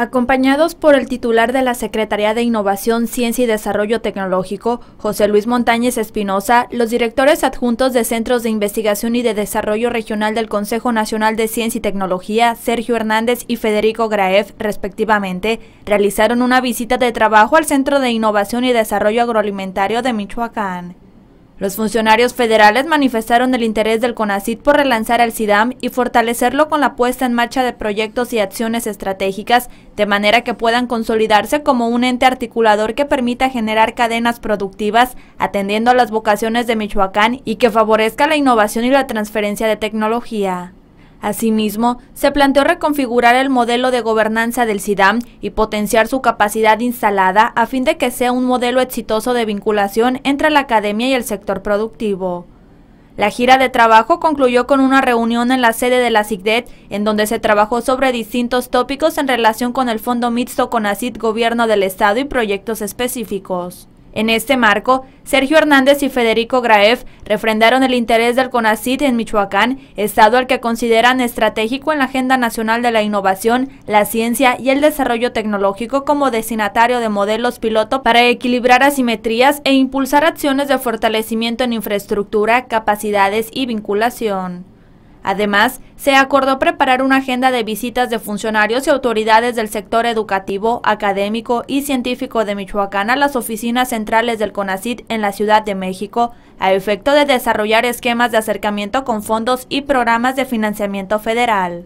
Acompañados por el titular de la Secretaría de Innovación, Ciencia y Desarrollo Tecnológico, José Luis Montañez Espinosa, los directores adjuntos de Centros de Investigación y de Desarrollo Regional del Consejo Nacional de Ciencia y Tecnología, Sergio Hernández y Federico Graef, respectivamente, realizaron una visita de trabajo al Centro de Innovación y Desarrollo Agroalimentario de Michoacán. Los funcionarios federales manifestaron el interés del CONACIT por relanzar al SIDAM y fortalecerlo con la puesta en marcha de proyectos y acciones estratégicas, de manera que puedan consolidarse como un ente articulador que permita generar cadenas productivas, atendiendo a las vocaciones de Michoacán y que favorezca la innovación y la transferencia de tecnología. Asimismo, se planteó reconfigurar el modelo de gobernanza del Cidam y potenciar su capacidad instalada a fin de que sea un modelo exitoso de vinculación entre la academia y el sector productivo. La gira de trabajo concluyó con una reunión en la sede de la SIGDET, en donde se trabajó sobre distintos tópicos en relación con el Fondo Mixto con Acid Gobierno del Estado y proyectos específicos. En este marco, Sergio Hernández y Federico Graef refrendaron el interés del CONACIT en Michoacán, estado al que consideran estratégico en la Agenda Nacional de la Innovación, la Ciencia y el Desarrollo Tecnológico como destinatario de modelos piloto para equilibrar asimetrías e impulsar acciones de fortalecimiento en infraestructura, capacidades y vinculación. Además, se acordó preparar una agenda de visitas de funcionarios y autoridades del sector educativo, académico y científico de Michoacán a las oficinas centrales del CONACIT en la Ciudad de México, a efecto de desarrollar esquemas de acercamiento con fondos y programas de financiamiento federal.